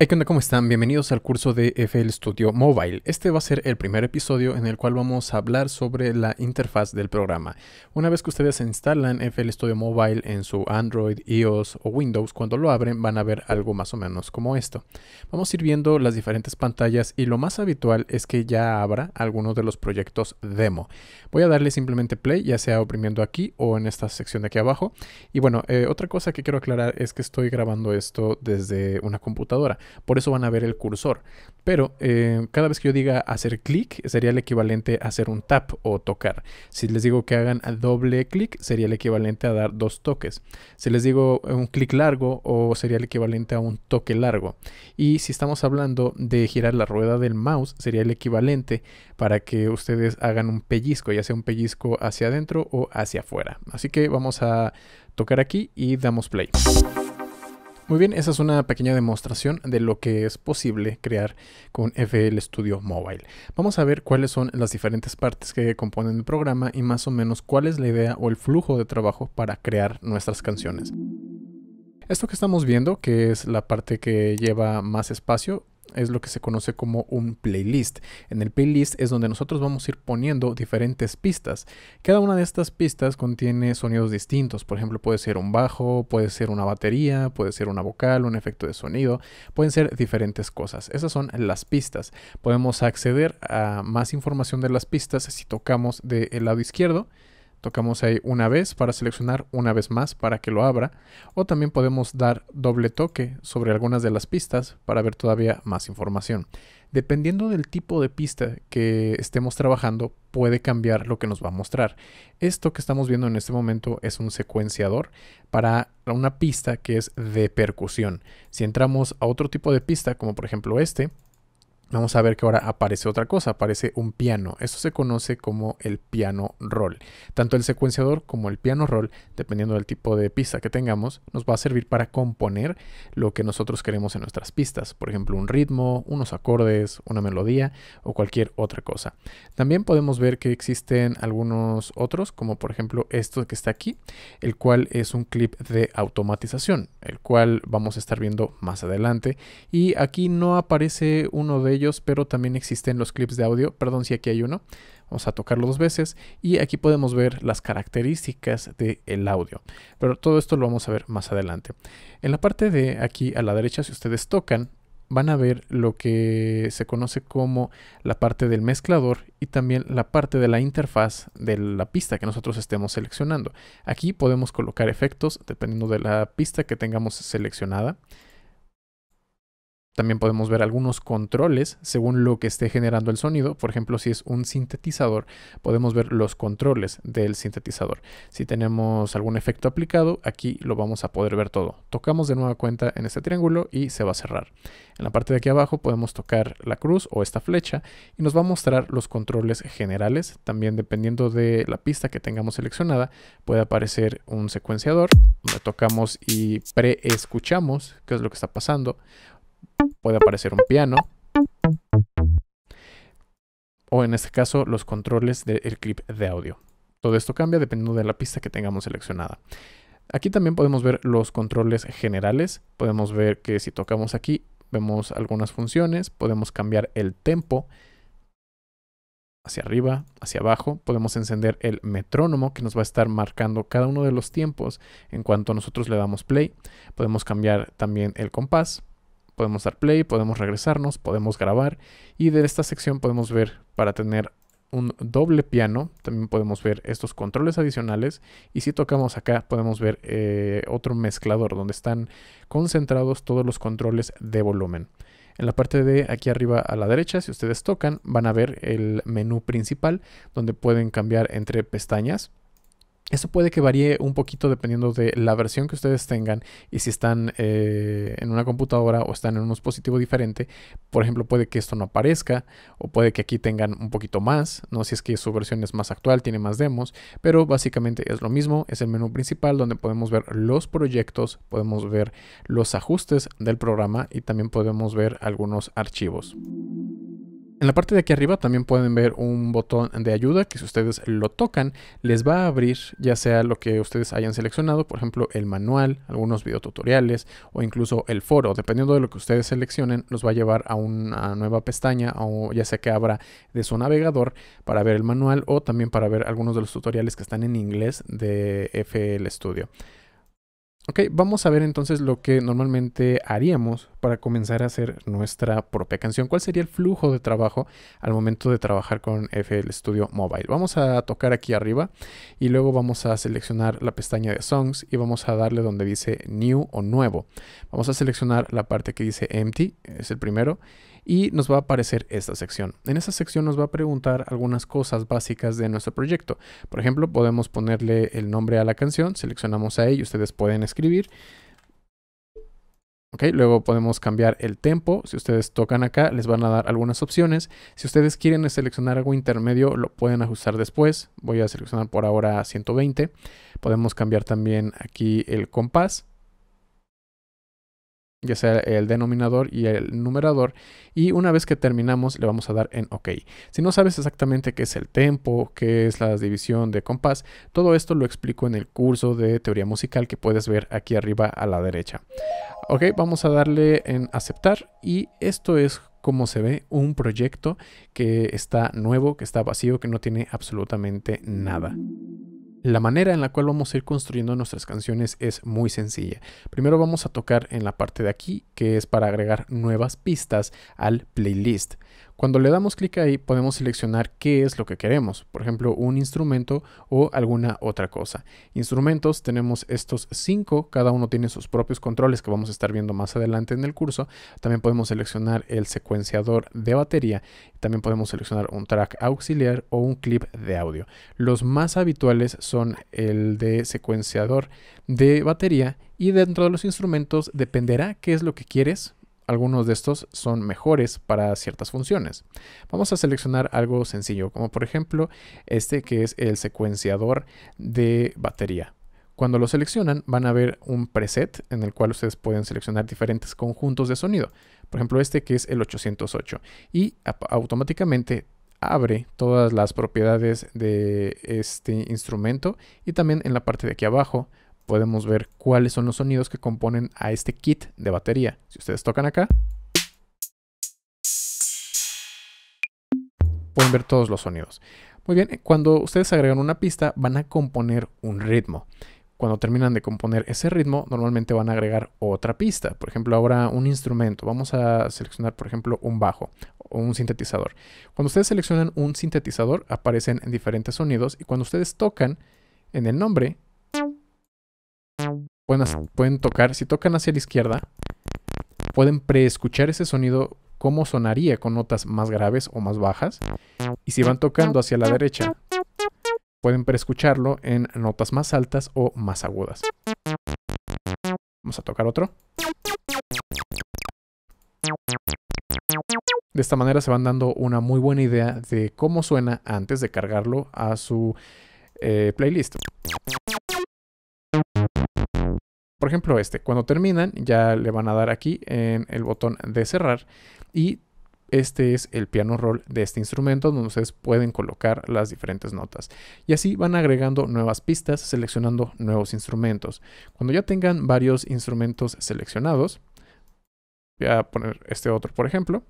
Hey, ¿qué onda? ¿Cómo están? Bienvenidos al curso de FL Studio Mobile. Este va a ser el primer episodio en el cual vamos a hablar sobre la interfaz del programa. Una vez que ustedes instalan FL Studio Mobile en su Android, iOS o Windows, cuando lo abren van a ver algo más o menos como esto. Vamos a ir viendo las diferentes pantallas y lo más habitual es que ya abra algunos de los proyectos demo. Voy a darle simplemente play, ya sea oprimiendo aquí o en esta sección de aquí abajo. Y bueno, eh, otra cosa que quiero aclarar es que estoy grabando esto desde una computadora. Por eso van a ver el cursor. Pero eh, cada vez que yo diga hacer clic, sería el equivalente a hacer un tap o tocar. Si les digo que hagan doble clic, sería el equivalente a dar dos toques. Si les digo un clic largo, o sería el equivalente a un toque largo. Y si estamos hablando de girar la rueda del mouse, sería el equivalente para que ustedes hagan un pellizco, ya sea un pellizco hacia adentro o hacia afuera. Así que vamos a tocar aquí y damos play. Muy bien, esa es una pequeña demostración de lo que es posible crear con FL Studio Mobile. Vamos a ver cuáles son las diferentes partes que componen el programa y más o menos cuál es la idea o el flujo de trabajo para crear nuestras canciones. Esto que estamos viendo, que es la parte que lleva más espacio, es lo que se conoce como un playlist. En el playlist es donde nosotros vamos a ir poniendo diferentes pistas. Cada una de estas pistas contiene sonidos distintos. Por ejemplo, puede ser un bajo, puede ser una batería, puede ser una vocal, un efecto de sonido. Pueden ser diferentes cosas. Esas son las pistas. Podemos acceder a más información de las pistas si tocamos del lado izquierdo. Tocamos ahí una vez para seleccionar una vez más para que lo abra o también podemos dar doble toque sobre algunas de las pistas para ver todavía más información. Dependiendo del tipo de pista que estemos trabajando puede cambiar lo que nos va a mostrar. Esto que estamos viendo en este momento es un secuenciador para una pista que es de percusión. Si entramos a otro tipo de pista como por ejemplo este, vamos a ver que ahora aparece otra cosa, aparece un piano. Esto se conoce como el piano roll. Tanto el secuenciador como el piano roll, dependiendo del tipo de pista que tengamos, nos va a servir para componer lo que nosotros queremos en nuestras pistas. Por ejemplo, un ritmo, unos acordes, una melodía o cualquier otra cosa. También podemos ver que existen algunos otros, como por ejemplo esto que está aquí, el cual es un clip de automatización, el cual vamos a estar viendo más adelante. Y aquí no aparece uno de ellos, pero también existen los clips de audio. Perdón si aquí hay uno. Vamos a tocarlo dos veces y aquí podemos ver las características del audio. Pero todo esto lo vamos a ver más adelante. En la parte de aquí a la derecha, si ustedes tocan, van a ver lo que se conoce como la parte del mezclador y también la parte de la interfaz de la pista que nosotros estemos seleccionando. Aquí podemos colocar efectos dependiendo de la pista que tengamos seleccionada. También podemos ver algunos controles según lo que esté generando el sonido. Por ejemplo, si es un sintetizador, podemos ver los controles del sintetizador. Si tenemos algún efecto aplicado, aquí lo vamos a poder ver todo. Tocamos de nueva cuenta en este triángulo y se va a cerrar. En la parte de aquí abajo podemos tocar la cruz o esta flecha y nos va a mostrar los controles generales. También dependiendo de la pista que tengamos seleccionada, puede aparecer un secuenciador Lo tocamos y pre-escuchamos qué es lo que está pasando puede aparecer un piano. O en este caso, los controles del clip de audio. Todo esto cambia dependiendo de la pista que tengamos seleccionada. Aquí también podemos ver los controles generales. Podemos ver que si tocamos aquí, vemos algunas funciones. Podemos cambiar el tempo hacia arriba, hacia abajo. Podemos encender el metrónomo que nos va a estar marcando cada uno de los tiempos en cuanto nosotros le damos play. Podemos cambiar también el compás. Podemos dar play, podemos regresarnos, podemos grabar y de esta sección podemos ver para tener un doble piano. También podemos ver estos controles adicionales. Y si tocamos acá, podemos ver eh, otro mezclador donde están concentrados todos los controles de volumen. En la parte de aquí arriba a la derecha, si ustedes tocan, van a ver el menú principal donde pueden cambiar entre pestañas. Esto puede que varíe un poquito dependiendo de la versión que ustedes tengan y si están eh, en una computadora o están en un dispositivo diferente. Por ejemplo, puede que esto no aparezca o puede que aquí tengan un poquito más, no si es que su versión es más actual, tiene más demos, pero básicamente es lo mismo. Es el menú principal donde podemos ver los proyectos, podemos ver los ajustes del programa y también podemos ver algunos archivos. En la parte de aquí arriba también pueden ver un botón de ayuda que si ustedes lo tocan les va a abrir ya sea lo que ustedes hayan seleccionado, por ejemplo el manual, algunos videotutoriales o incluso el foro. Dependiendo de lo que ustedes seleccionen los va a llevar a una nueva pestaña o ya sea que abra de su navegador para ver el manual o también para ver algunos de los tutoriales que están en inglés de FL Studio. Ok, vamos a ver entonces lo que normalmente haríamos para comenzar a hacer nuestra propia canción. ¿Cuál sería el flujo de trabajo al momento de trabajar con FL Studio Mobile? Vamos a tocar aquí arriba y luego vamos a seleccionar la pestaña de Songs y vamos a darle donde dice New o Nuevo. Vamos a seleccionar la parte que dice Empty, es el primero, y nos va a aparecer esta sección. En esta sección nos va a preguntar algunas cosas básicas de nuestro proyecto. Por ejemplo, podemos ponerle el nombre a la canción, seleccionamos ahí y ustedes pueden escribir. Okay, luego podemos cambiar el tempo. Si ustedes tocan acá, les van a dar algunas opciones. Si ustedes quieren seleccionar algo intermedio, lo pueden ajustar después. Voy a seleccionar por ahora 120. Podemos cambiar también aquí el compás ya sea el denominador y el numerador. Y una vez que terminamos le vamos a dar en OK. Si no sabes exactamente qué es el tempo, qué es la división de compás, todo esto lo explico en el curso de teoría musical que puedes ver aquí arriba a la derecha. Ok, vamos a darle en aceptar y esto es como se ve un proyecto que está nuevo, que está vacío, que no tiene absolutamente nada. La manera en la cual vamos a ir construyendo nuestras canciones es muy sencilla. Primero vamos a tocar en la parte de aquí, que es para agregar nuevas pistas al playlist. Cuando le damos clic ahí podemos seleccionar qué es lo que queremos, por ejemplo un instrumento o alguna otra cosa. Instrumentos tenemos estos cinco, cada uno tiene sus propios controles que vamos a estar viendo más adelante en el curso. También podemos seleccionar el secuenciador de batería, también podemos seleccionar un track auxiliar o un clip de audio. Los más habituales son el de secuenciador de batería y dentro de los instrumentos dependerá qué es lo que quieres, algunos de estos son mejores para ciertas funciones. Vamos a seleccionar algo sencillo, como por ejemplo este que es el secuenciador de batería. Cuando lo seleccionan van a ver un preset en el cual ustedes pueden seleccionar diferentes conjuntos de sonido. Por ejemplo este que es el 808 y automáticamente abre todas las propiedades de este instrumento y también en la parte de aquí abajo podemos ver cuáles son los sonidos que componen a este kit de batería. Si ustedes tocan acá, pueden ver todos los sonidos. Muy bien, cuando ustedes agregan una pista van a componer un ritmo. Cuando terminan de componer ese ritmo, normalmente van a agregar otra pista. Por ejemplo, ahora un instrumento. Vamos a seleccionar, por ejemplo, un bajo o un sintetizador. Cuando ustedes seleccionan un sintetizador, aparecen diferentes sonidos y cuando ustedes tocan en el nombre, pueden, tocar, si tocan hacia la izquierda, pueden preescuchar ese sonido como sonaría con notas más graves o más bajas. Y si van tocando hacia la derecha, pueden preescucharlo en notas más altas o más agudas. Vamos a tocar otro. De esta manera se van dando una muy buena idea de cómo suena antes de cargarlo a su eh, playlist. Por ejemplo, este, cuando terminan, ya le van a dar aquí en el botón de cerrar y este es el piano roll de este instrumento donde ustedes pueden colocar las diferentes notas. Y así van agregando nuevas pistas, seleccionando nuevos instrumentos. Cuando ya tengan varios instrumentos seleccionados, voy a poner este otro por ejemplo,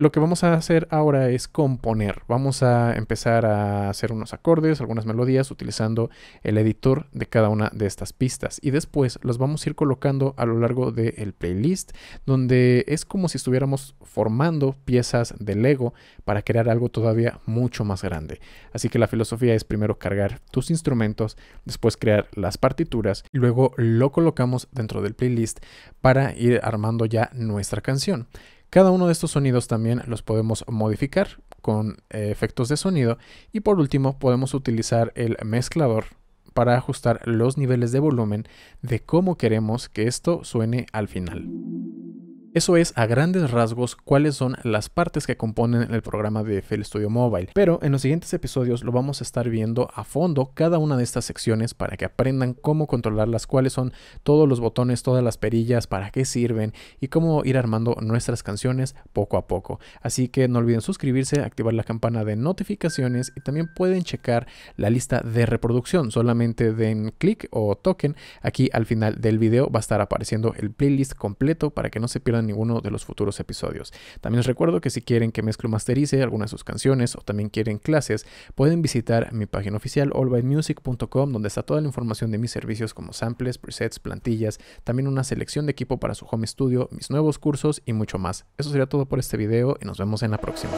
lo que vamos a hacer ahora es componer. Vamos a empezar a hacer unos acordes, algunas melodías, utilizando el editor de cada una de estas pistas. Y después los vamos a ir colocando a lo largo del playlist, donde es como si estuviéramos formando piezas de Lego para crear algo todavía mucho más grande. Así que la filosofía es primero cargar tus instrumentos, después crear las partituras, y luego lo colocamos dentro del playlist para ir armando ya nuestra canción. Cada uno de estos sonidos también los podemos modificar con eh, efectos de sonido y por último podemos utilizar el mezclador para ajustar los niveles de volumen de cómo queremos que esto suene al final. Eso es a grandes rasgos cuáles son las partes que componen el programa de FL Studio Mobile, pero en los siguientes episodios lo vamos a estar viendo a fondo cada una de estas secciones para que aprendan cómo controlarlas, cuáles son todos los botones, todas las perillas, para qué sirven y cómo ir armando nuestras canciones poco a poco. Así que no olviden suscribirse, activar la campana de notificaciones y también pueden checar la lista de reproducción. Solamente den clic o token. Aquí al final del video va a estar apareciendo el playlist completo para que no se pierdan ninguno de los futuros episodios. También les recuerdo que si quieren que mezclo masterice algunas de sus canciones o también quieren clases, pueden visitar mi página oficial allbymusic.com donde está toda la información de mis servicios como samples, presets, plantillas, también una selección de equipo para su home studio, mis nuevos cursos y mucho más. Eso sería todo por este video y nos vemos en la próxima.